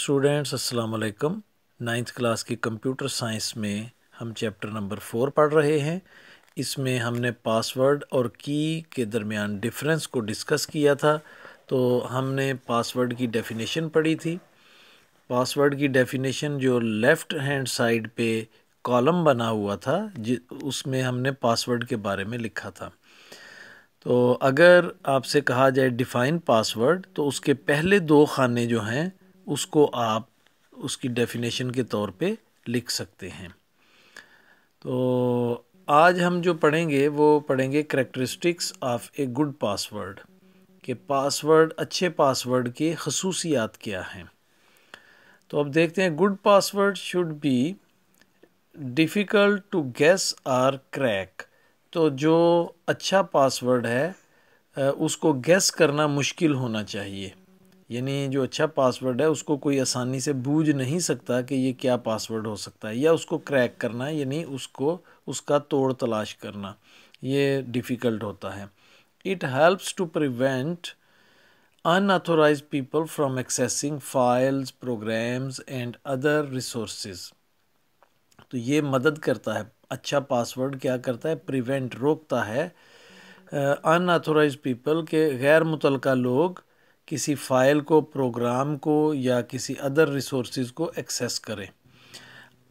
Students अस्सलाम वालेकुम ninth class की कंप्यूटर साइंस में हम चैप्टर नंबर फोर पढ़ रहे हैं इसमें हमने पासवर्ड और की के दरमियान डिफरेंस को डिस्कस किया था तो हमने पासवर्ड की डेफिनेशन पढ़ी थी पासवर्ड की डेफिनेशन जो लेफ़्ट हैंड साइड पे कॉलम बना हुआ था उसमें हमने पासवर्ड के बारे में लिखा था तो अगर आपसे कहा जाए डिफ़ाइन पासवर्ड तो उसके पहले दो खाने जो हैं उसको आप उसकी डेफिनेशन के तौर पे लिख सकते हैं तो आज हम जो पढ़ेंगे वो पढ़ेंगे characteristics of a good password कि पासवर्ड अच्छे पासवर्ड के खसूसियात क्या हैं तो अब देखते हैं good password should be difficult to guess or crack तो जो अच्छा पासवर्ड है उसको गैस करना मुश्किल होना चाहिए यानी जो अच्छा पासवर्ड है उसको कोई आसानी से बूझ नहीं सकता कि ये क्या पासवर्ड हो सकता है या उसको क्रैक करना यानी उसको उसका तोड़ तलाश करना ये डिफ़िकल्ट होता है it helps to prevent unauthorize people from accessing files programs and other resource तो ये मदद करता है अच्छा पासवर्ड क्या करता है प्रिवेंट रोकता है अनऑथोराइज पीपल के गैर मुतलका लोग किसी फ़ाइल को प्रोग्राम को या किसी अदर रिसोर्स को एक्सेस करें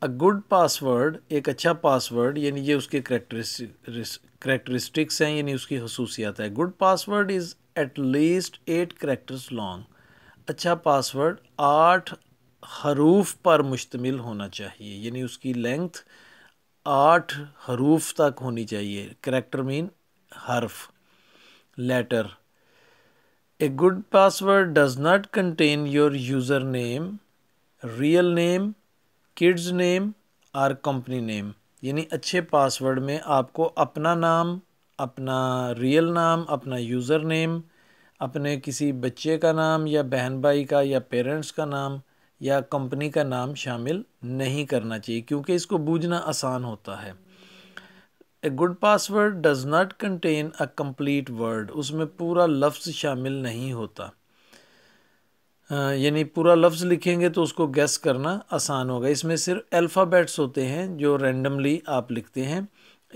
अ गुड पासवर्ड एक अच्छा पासवर्ड यानी ये उसके करेक्टरिस्टिक्स हैं यानी उसकी खसूसियात है good password is at least eight characters long अच्छा पासवर्ड आठ हरूफ पर मुश्तमिल होना चाहिए यानी उसकी लेंथ आठ हरूफ तक होनी चाहिए करेक्टर मीन हर्फ letter A good password does not contain your username, real name, kids name or company name. यानी अच्छे पासवर्ड में आपको अपना नाम अपना रियल नाम अपना यूज़र नेम अपने किसी बच्चे का नाम या बहन भाई का या पेरेंट्स का नाम या कंपनी का नाम शामिल नहीं करना चाहिए क्योंकि इसको बूझना आसान होता है a good password does not contain a complete word उसमें पूरा लफ्ज़ शामिल नहीं होता यानी पूरा लफ्ज़ लिखेंगे तो उसको गैस करना आसान होगा इसमें सिर्फ अल्फ़ाबेट्स होते हैं जो रेंडमली आप लिखते हैं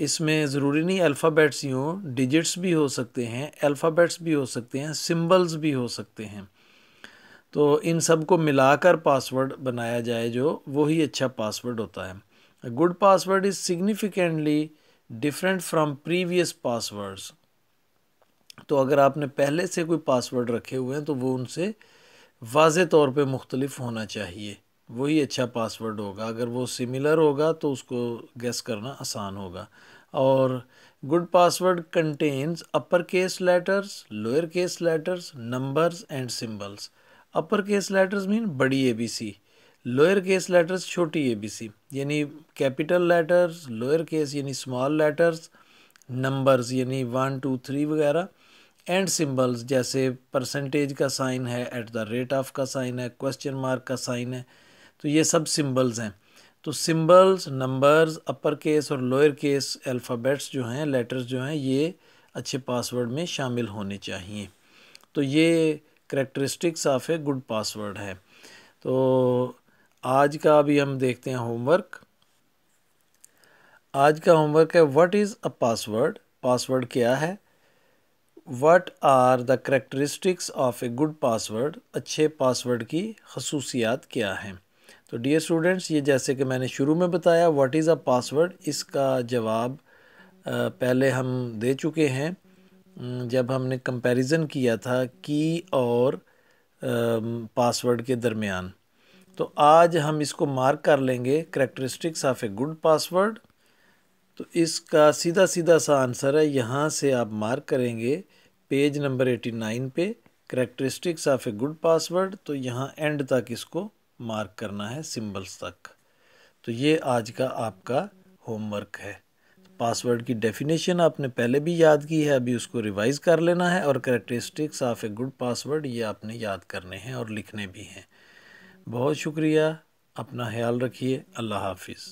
इसमें ज़रूरी नहीं अल्फ़ाबेट्स ही हों डिजिट्स भी हो सकते हैं अल्फ़ाबेट्स भी हो सकते हैं सिंबल्स भी हो सकते हैं तो इन सब को मिलाकर पासवर्ड बनाया जाए जो वही अच्छा पासवर्ड होता है good password is significantly different from previous passwords तो अगर आपने पहले से कोई पासवर्ड रखे हुए हैं तो वो उनसे वाज तौर पे मुख्तलिफ होना चाहिए वही अच्छा पासवर्ड होगा अगर वो सिमिलर होगा तो उसको गेस करना आसान होगा और good password contains upper case letters lower case letters numbers and symbols upper case letters mean बड़ी A B C lower case letters छोटी ए बी सी यानी कैपिटल लेटर्स लोअर केस यानी स्मॉल लेटर्स नंबर्स यानी one two three वगैरह and symbols जैसे percentage का sign है at the rate of का साइन है क्वेश्चन मार्क का साइन है तो ये सब सिंबल्स हैं तो सिंबल्स नंबर्स अपर केस और लोअर केस अल्फ़ाबेट्स जो हैं लेटर्स जो हैं ये अच्छे पासवर्ड में शामिल होने चाहिए तो ये characteristics of a good password है तो आज का अभी हम देखते हैं होमवर्क आज का होमवर्क है what is a password password क्या है what are the characteristics of a good password अच्छे पासवर्ड की खसूसियात क्या हैं तो डियर स्टूडेंट्स ये जैसे कि मैंने शुरू में बताया व्हाट इज़ अ पासवर्ड इसका जवाब पहले हम दे चुके हैं जब हमने कंपैरिजन किया था की और पासवर्ड के दरमियान तो आज हम इसको मार्क कर लेंगे characteristics of a good password तो इसका सीधा सीधा सा आंसर है यहाँ से आप मार्क करेंगे पेज नंबर एटी नाइन पे characteristics of a good password तो यहाँ एंड तक इसको मार्क करना है सिंबल्स तक तो ये आज का आपका होमवर्क है पासवर्ड की डेफिनेशन आपने पहले भी याद की है अभी उसको रिवाइज कर लेना है और characteristics of a good password ये आपने याद करने हैं और लिखने भी हैं बहुत शुक्रिया अपना ख्याल रखिए अल्लाह हाफिज़